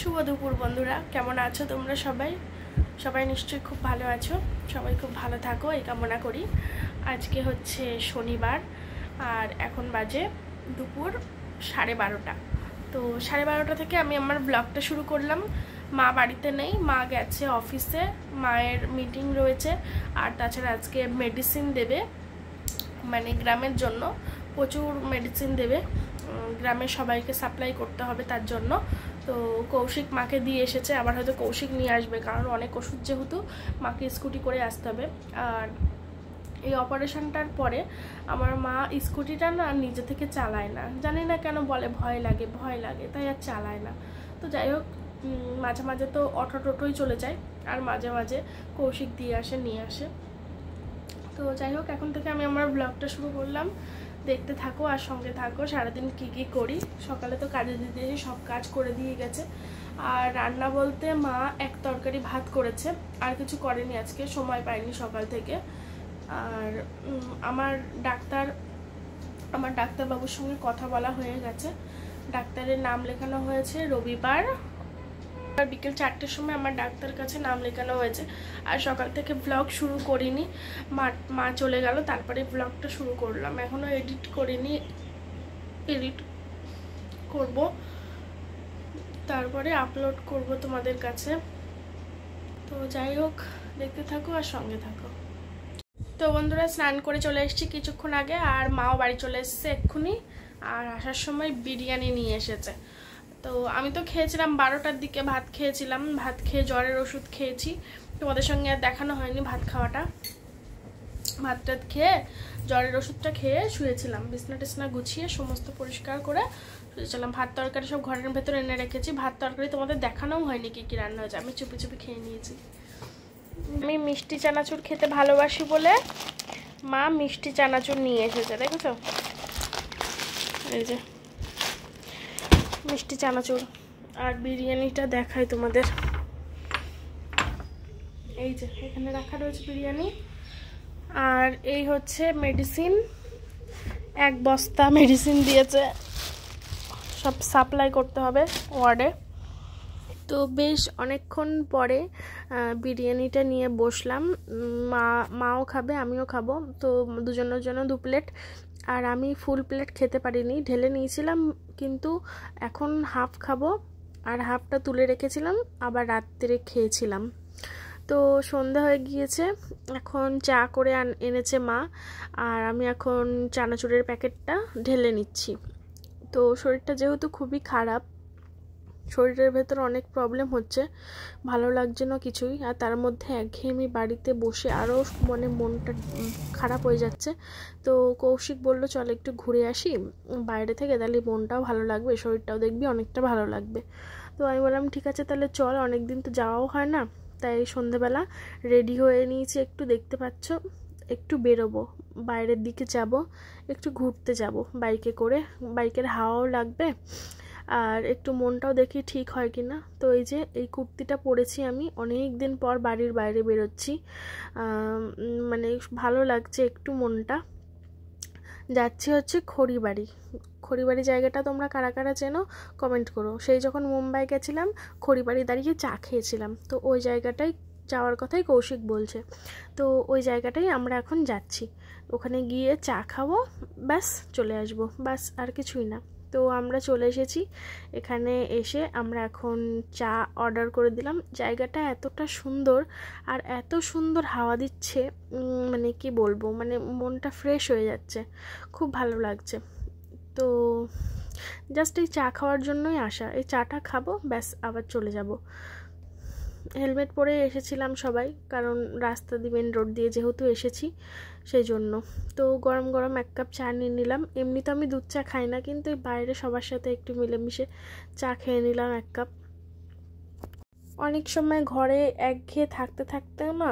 শুভ দুপুর বন্ধুরা কেমন আছো তোমরা সবাই সবাই নিশ্চয়ই খুব ভালো আছো সবাই খুব ভালো থাকো এই কামনা করি আজকে হচ্ছে শনিবার আর এখন বাজে দুপুর সাড়ে বারোটা তো সাড়ে বারোটা থেকে আমি আমার ব্লগটা শুরু করলাম মা বাড়িতে নেই মা গেছে অফিসে মায়ের মিটিং রয়েছে আর তাছাড়া আজকে মেডিসিন দেবে মানে গ্রামের জন্য প্রচুর মেডিসিন দেবে গ্রামে সবাইকে সাপ্লাই করতে হবে তার জন্য তো কৌশিক মাকে দিয়ে এসেছে আবার হয়তো কৌশিক নিয়ে আসবে কারণ অনেক ওষুধ যেহেতু মাকে স্কুটি করে আসতে হবে আর এই অপারেশনটার পরে আমার মা স্কুটিটা না নিজে থেকে চালায় না জানি না কেন বলে ভয় লাগে ভয় লাগে তাই আর চালায় না তো যাই হোক মাঝে মাঝে তো অটো টোটোই চলে যায় আর মাঝে মাঝে কৌশিক দিয়ে আসে নিয়ে আসে তো যাই হোক এখন থেকে আমি আমার ব্লগটা শুরু করলাম দেখতে থাকো আর সঙ্গে থাকো সারাদিন কি কি করি সকালে তো কাজে দিদি সব কাজ করে দিয়ে গেছে আর রান্না বলতে মা এক তরকারি ভাত করেছে আর কিছু করেনি আজকে সময় পায়নি সকাল থেকে আর আমার ডাক্তার আমার ডাক্তারবাবুর সঙ্গে কথা বলা হয়ে গেছে ডাক্তারের নাম লেখানো হয়েছে রবিবার আর বিকেল চারটের সময় আমার ডাক্তার কাছে নাম লেখানো হয়েছে আর সকাল থেকে ব্লগ শুরু করিনি মা মা চলে গেল তারপরে ব্লগটা শুরু করলাম এখনও এডিট করিনি এডিট করব তারপরে আপলোড করব তোমাদের কাছে তো যাই হোক দেখতে থাকো আর সঙ্গে থাকো তো বন্ধুরা স্নান করে চলে এসেছি কিছুক্ষণ আগে আর মাও বাড়ি চলে এসেছে এক্ষুনি আর আসার সময় বিরিয়ানি নিয়ে এসেছে তো আমি তো খেয়েছিলাম বারোটার দিকে ভাত খেয়েছিলাম ভাত খেয়ে জ্বরের ওষুধ খেয়েছি তোমাদের সঙ্গে আর দেখানো হয়নি ভাত খাওয়াটা ভাত টাত খেয়ে জ্বরের ওষুধটা খেয়ে শুয়েছিলাম বিছনা টিছনা গুছিয়ে সমস্ত পরিষ্কার করে শুয়েছিলাম ভাত তরকারি সব ঘরের ভেতরে এনে রেখেছি ভাত তরকারি তোমাদের দেখানোও হয়নি কী কী রান্না হয়েছে আমি চুপি চুপি খেয়ে নিয়েছি আমি মিষ্টি চানাচুর খেতে ভালোবাসি বলে মা মিষ্টি চানাচুর নিয়ে এসেছে দেখেছো এই যে মিষ্টি চানাচুর আর বিরিয়ানিটা দেখাই তোমাদের এই যে এখানে রাখা রয়েছে বিরিয়ানি আর এই হচ্ছে মেডিসিন এক বস্তা মেডিসিন দিয়েছে সব সাপ্লাই করতে হবে ওয়ার্ডে তো বেশ অনেকক্ষণ পরে বিরিয়ানিটা নিয়ে বসলাম মা মাও খাবে আমিও খাবো তো দুজনের জন্য দু প্লেট আর আমি ফুল প্লেট খেতে পারিনি ঢেলে নিয়েছিলাম কিন্তু এখন হাফ খাবো আর হাফটা তুলে রেখেছিলাম আবার রাত্রে খেয়েছিলাম তো সন্ধ্যা হয়ে গিয়েছে এখন চা করে এনেছে মা আর আমি এখন চানাচুরের প্যাকেটটা ঢেলে নিচ্ছি তো শরীরটা যেহেতু খুবই খারাপ শরীরের ভেতর অনেক প্রবলেম হচ্ছে ভালো লাগছে না কিছুই আর তার মধ্যে একঘেয়েমি বাড়িতে বসে আরও মানে মনটা খারাপ হয়ে যাচ্ছে তো কৌশিক বলল চল একটু ঘুরে আসি বাইরে থেকে তাহলে মনটাও ভালো লাগবে শরীরটাও দেখবি অনেকটা ভালো লাগবে তো আমি বললাম ঠিক আছে তাহলে চল অনেক দিন তো যাওয়াও হয় না তাই সন্ধেবেলা রেডি হয়ে নিয়েছি একটু দেখতে পাচ্ছ একটু বেরোবো বাইরের দিকে যাব একটু ঘুরতে যাব বাইকে করে বাইকের হাওয়াও লাগবে আর একটু মনটাও দেখি ঠিক হয় কি না তো এই যে এই কুর্তিটা পরেছি আমি অনেক দিন পর বাড়ির বাইরে বেরোচ্ছি মানে ভালো লাগছে একটু মনটা যাচ্ছি হচ্ছে খড়িবাড়ি খড়িবাড়ি জায়গাটা তোমরা কারা কারা চেনো কমেন্ট করো সেই যখন মুম্বাই গেছিলাম খড়িবাড়ি দাঁড়িয়ে চা খেয়েছিলাম তো ওই জায়গাটাই যাওয়ার কথাই কৌশিক বলছে তো ওই জায়গাটাই আমরা এখন যাচ্ছি ওখানে গিয়ে চা খাবো ব্যাস চলে আসবো ব্যাস আর কিছুই না তো আমরা চলে এসেছি এখানে এসে আমরা এখন চা অর্ডার করে দিলাম জায়গাটা এতটা সুন্দর আর এত সুন্দর হাওয়া দিচ্ছে মানে কি বলবো মানে মনটা ফ্রেশ হয়ে যাচ্ছে খুব ভালো লাগছে তো জাস্ট এই চা খাওয়ার জন্যই আসা এই চাটা খাবো ব্যাস আবার চলে যাব হেলমেট পরে এসেছিলাম সবাই কারণ রাস্তা দিয়ে মেন রোড দিয়ে যেহেতু এসেছি সেই জন্য তো গরম গরম এক কাপ চা নিয়ে নিলাম এমনি তো আমি দুধ চা খাই না কিন্তু বাইরে সবার সাথে একটু মিলেমিশে চা খেয়ে নিলাম এক কাপ অনেক সময় ঘরে একঘেয়ে থাকতে থাকতে না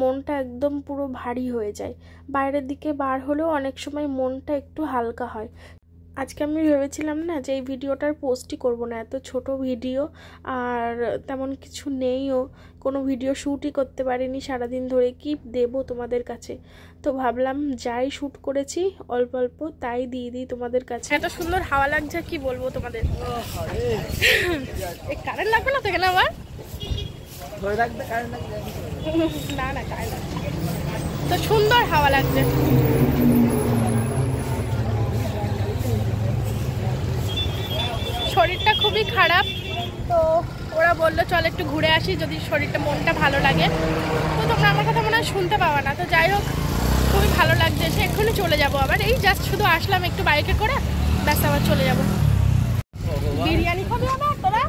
মনটা একদম পুরো ভারী হয়ে যায় বাইরের দিকে বার হলেও অনেক সময় মনটা একটু হালকা হয় আজকে আমি ভেবেছিলাম না যে এই ভিডিওটার পোস্টই করব না এত ছোট ভিডিও আর তেমন কিছু নেইও কোনো ভিডিও শ্যুটই করতে পারিনি সারাদিন ধরে কি দেব তোমাদের কাছে তো ভাবলাম যাই শ্যুট করেছি অল্প অল্প তাই দিয়ে দিই তোমাদের কাছে এত সুন্দর হাওয়া লাগছে কি বলবো তোমাদের কারেন্ট লাগবে না তো কেন আবার না না কারেন্ট তো সুন্দর হাওয়া লাগছে খুবই খারাপ তো ওরা বললো চল একটু ঘুরে আসি যদি শরীরটা মনটা ভালো লাগে তো তোমরা আমার কথা মনে হয় শুনতে পাওয়া না তো যাই হোক খুবই ভালো লাগছে এসে এক্ষুনি চলে যাব আবার এই জাস্ট শুধু আসলাম একটু বাইকে করে ব্যাস আবার চলে যাব বিরিয়ানি খাবে আবার তোরা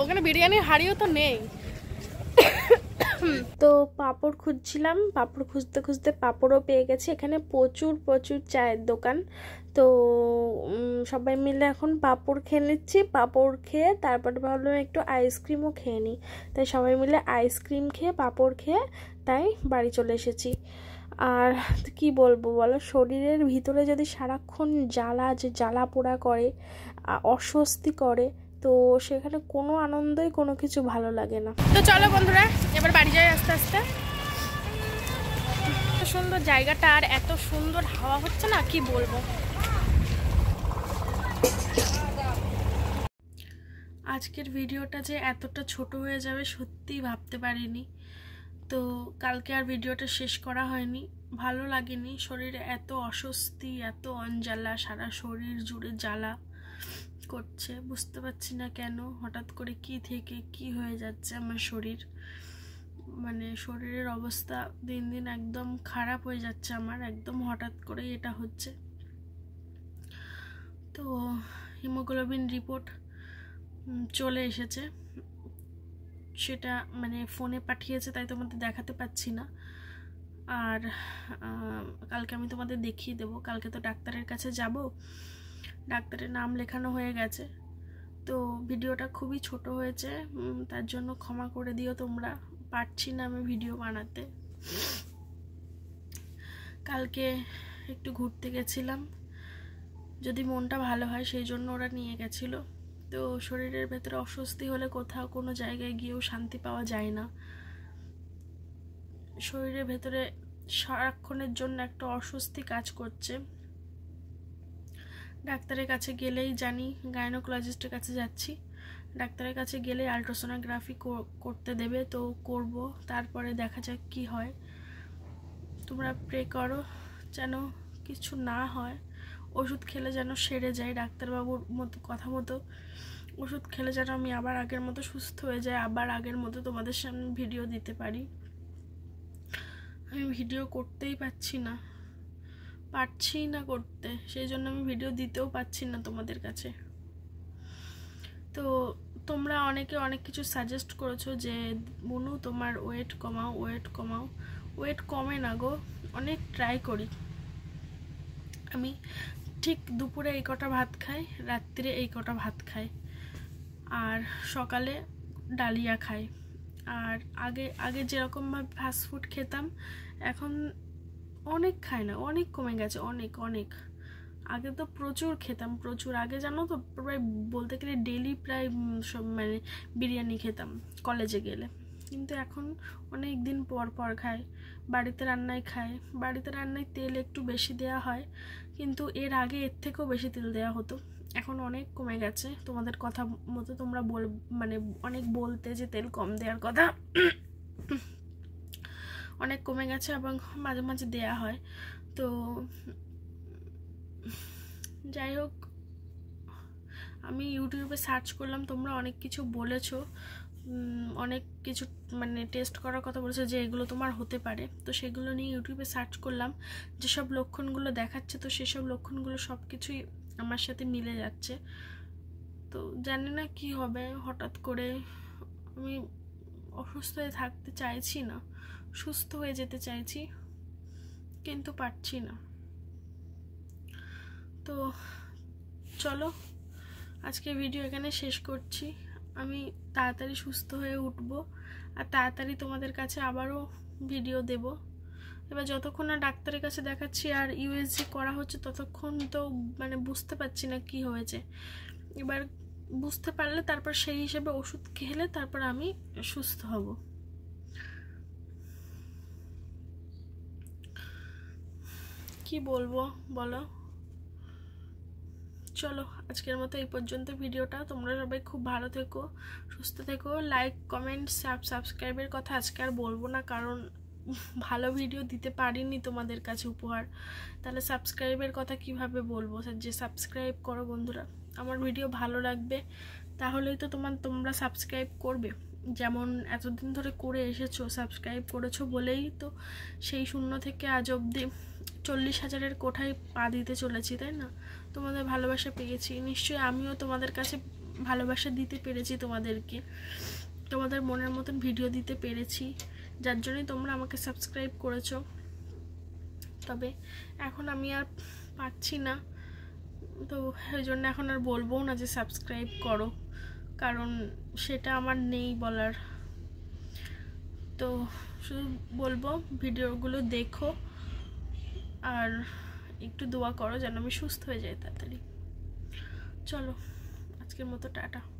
ওখানে বিরিয়ানির হাড়িও তো নেই তো পাঁপড় খুঁজছিলাম পাঁপড় খুঁজতে খুঁজতে পাঁপড়ও পেয়ে গেছি এখানে প্রচুর প্রচুর চায়ের দোকান তো সবাই মিলে এখন পাঁপড় খেয়ে নিচ্ছি পাঁপড় খেয়ে তারপরে ভাবলাম একটু আইসক্রিমও খেয়ে নিই তাই সবাই মিলে আইসক্রিম খেয়ে পাঁপড় খেয়ে তাই বাড়ি চলে এসেছি আর কি বলবো বলো শরীরের ভিতরে যদি সারাক্ষণ জ্বালা যে জ্বালা পোড়া করে অস্বস্তি করে তো সেখানে কোনো আনন্দই কোনো কিছু ভালো লাগে না তো চলো বন্ধুরা এবার বাড়ি যাই আস্তে আস্তে এত সুন্দর জায়গাটা আর এত সুন্দর হাওয়া হচ্ছে না কি বলবো আজকের ভিডিওটা যে এতটা ছোট হয়ে যাবে সত্যিই ভাবতে পারিনি তো কালকে আর ভিডিওটা শেষ করা হয়নি ভালো লাগেনি শরীরে এত অস্বস্তি এত অঞ্জালা সারা শরীর জুড়ে জ্বালা করছে বুঝতে পারছি না কেন হঠাৎ করে কি থেকে কি হয়ে যাচ্ছে আমার শরীর মানে শরীরের অবস্থা দিন দিন একদম খারাপ হয়ে যাচ্ছে আমার একদম হঠাৎ করে এটা হচ্ছে তো হিমোগ্লোবিন রিপোর্ট চলে এসেছে সেটা মানে ফোনে পাঠিয়েছে তাই তোমাদের দেখাতে পাচ্ছি না আর কালকে আমি তোমাদের দেখিয়ে দেবো কালকে তো ডাক্তারের কাছে যাব ডাক্তারের নাম লেখানো হয়ে গেছে তো ভিডিওটা খুবই ছোট হয়েছে তার জন্য ক্ষমা করে দিও তোমরা পারছি না আমি ভিডিও বানাতে কালকে একটু ঘুরতে গেছিলাম যদি মনটা ভালো হয় সেই জন্য ওরা নিয়ে গেছিল তো শরীরের ভেতরে অস্বস্তি হলে কোথাও কোনো জায়গায় গিয়েও শান্তি পাওয়া যায় না শরীরের ভেতরে সারাক্ষণের জন্য একটা অস্বস্তি কাজ করছে ডাক্তারের কাছে গেলেই জানি গাইনোকোলজিস্টের কাছে যাচ্ছি ডাক্তারের কাছে গেলে আলট্রাসোনোগ্রাফি করতে দেবে তো করব তারপরে দেখা যাক কি হয় তোমরা প্রে করো যেন কিছু না হয় ওষুধ খেলে যেন সেরে যায় ডাক্তারবাবুর মতো কথা মতো ওষুধ খেলে যেন আমি আবার আগের মতো সুস্থ হয়ে যাই আবার আগের মতো তোমাদের সামনে ভিডিও দিতে পারি আমি ভিডিও করতেই পাচ্ছি না পারছি না করতে সেই জন্য আমি ভিডিও দিতেও পারছি না তোমাদের কাছে তো তোমরা অনেকে অনেক কিছু সাজেস্ট করেছো যে বুনু তোমার ওয়েট কমাও ওয়েট কমাও ওয়েট কমে না গো অনেক ট্রাই করি আমি ঠিক দুপুরে এই কটা ভাত খাই রাত্রিরে এই কটা ভাত খাই আর সকালে ডালিয়া খাই আর আগে আগে যেরকমভাবে ফাস্টফুড খেতাম এখন অনেক খায় না অনেক কমে গেছে অনেক অনেক আগে তো প্রচুর খেতাম প্রচুর আগে জানো তো প্রায় বলতে গেলে ডেলি প্রায় সব মানে বিরিয়ানি খেতাম কলেজে গেলে কিন্তু এখন অনেক দিন পর পর খায় বাড়িতে রান্নায় খায় বাড়িতে রান্নায় তেল একটু বেশি দেয়া হয় কিন্তু এর আগে এর থেকেও বেশি তেল দেওয়া হতো এখন অনেক কমে গেছে তোমাদের কথা মতো তোমরা বল মানে অনেক বলতে যে তেল কম দেওয়ার কথা অনেক কমে গেছে এবং মাঝে মাঝে দেয়া হয় তো যাই হোক আমি ইউটিউবে সার্চ করলাম তোমরা অনেক কিছু বলেছো অনেক কিছু মানে টেস্ট করার কথা বলেছে যে এগুলো তোমার হতে পারে তো সেগুলো নিয়ে ইউটিউবে সার্চ করলাম যেসব লক্ষণগুলো দেখাচ্ছে তো সেসব লক্ষণগুলো সব কিছুই আমার সাথে মিলে যাচ্ছে তো জানি না কি হবে হঠাৎ করে আমি অসুস্থ হয়ে থাকতে চাইছি না সুস্থ হয়ে যেতে চাইছি কিন্তু পারছি না তো চলো আজকে ভিডিও এখানে শেষ করছি আমি তাড়াতাড়ি সুস্থ হয়ে উঠব আর তাড়াতাড়ি তোমাদের কাছে আবারও ভিডিও দেব এবার যতক্ষণ না ডাক্তারের কাছে দেখাচ্ছি আর ইউএসজি করা হচ্ছে ততক্ষণ তো মানে বুঝতে পারছি না কি হয়েছে এবার বুঝতে পারলে তারপর সেই হিসেবে ওষুধ খেলে তারপর আমি সুস্থ হব কি বলবো বলো চলো আজকের মতো এই পর্যন্ত ভিডিওটা তোমরা সবাই খুব ভালো থেকো সুস্থ থেকো লাইক কমেন্ট সাবস্ক্রাইবের কথা আজকে আর বলবো না কারণ ভালো ভিডিও দিতে পারিনি তোমাদের কাছে উপহার তাহলে সাবস্ক্রাইবের কথা কিভাবে বলবো যে সাবস্ক্রাইব করো বন্ধুরা আমার ভিডিও ভালো লাগবে তাহলেই তো তোমার তোমরা সাবস্ক্রাইব করবে যেমন এতদিন ধরে করে এসেছো সাবস্ক্রাইব করেছো বলেই তো সেই শূন্য থেকে আজ অব্দি চল্লিশ হাজারের কোঠায় পা দিতে চলেছি তাই না তোমাদের ভালোবাসা পেয়েছি নিশ্চয়ই আমিও তোমাদের কাছে ভালোবাসা দিতে পেরেছি তোমাদেরকে তোমাদের মনের মতন ভিডিও দিতে পেরেছি যার জন্যই তোমরা আমাকে সাবস্ক্রাইব করেছো তবে এখন আমি আর পাচ্ছি না তো ওই জন্য এখন আর বলবো না যে সাবস্ক্রাইব করো কারণ সেটা আমার নেই বলার তো শুধু বলবো ভিডিওগুলো দেখো আর একটু দোয়া করো যেন আমি সুস্থ হয়ে যাই তাড়াতাড়ি চলো আজকের মতো টাটা